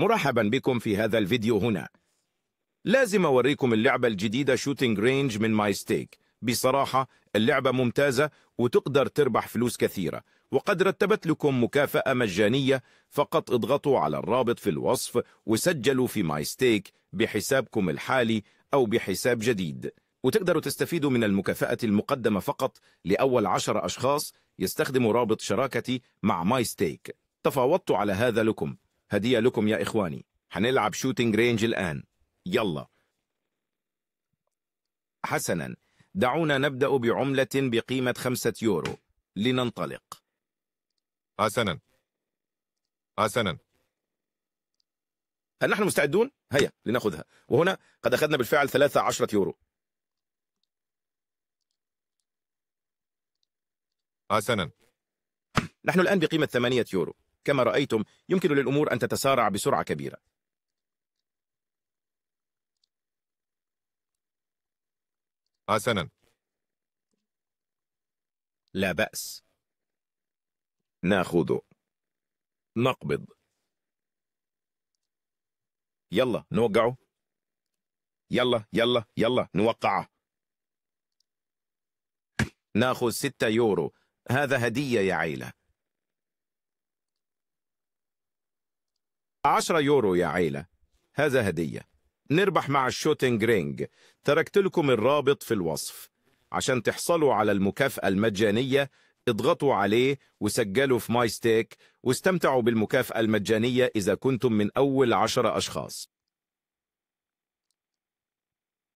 مرحبا بكم في هذا الفيديو هنا لازم أوريكم اللعبة الجديدة شوتينج رينج من ماي ستيك بصراحة اللعبة ممتازة وتقدر تربح فلوس كثيرة وقد رتبت لكم مكافأة مجانية فقط اضغطوا على الرابط في الوصف وسجلوا في ماي ستيك بحسابكم الحالي أو بحساب جديد وتقدروا تستفيدوا من المكافأة المقدمة فقط لأول عشر أشخاص يستخدموا رابط شراكتي مع ماي ستيك تفاوضت على هذا لكم هدية لكم يا إخواني حنلعب شوتينج رينج الآن يلا حسنا دعونا نبدأ بعملة بقيمة خمسة يورو لننطلق حسنا حسنا هل نحن مستعدون؟ هيا لنأخذها وهنا قد أخذنا بالفعل ثلاثة عشرة يورو حسنا نحن الآن بقيمة ثمانية يورو كما رأيتم يمكن للأمور أن تتسارع بسرعة كبيرة حسنا لا بأس ناخذ نقبض يلا نوقعه يلا يلا يلا نوقعه ناخذ ستة يورو هذا هدية يا عيلة 10 يورو يا عيلة هذا هدية نربح مع الشوتينج رينج تركت لكم الرابط في الوصف عشان تحصلوا على المكافأة المجانية اضغطوا عليه وسجلوا في ماي ستيك واستمتعوا بالمكافأة المجانية إذا كنتم من أول عشرة أشخاص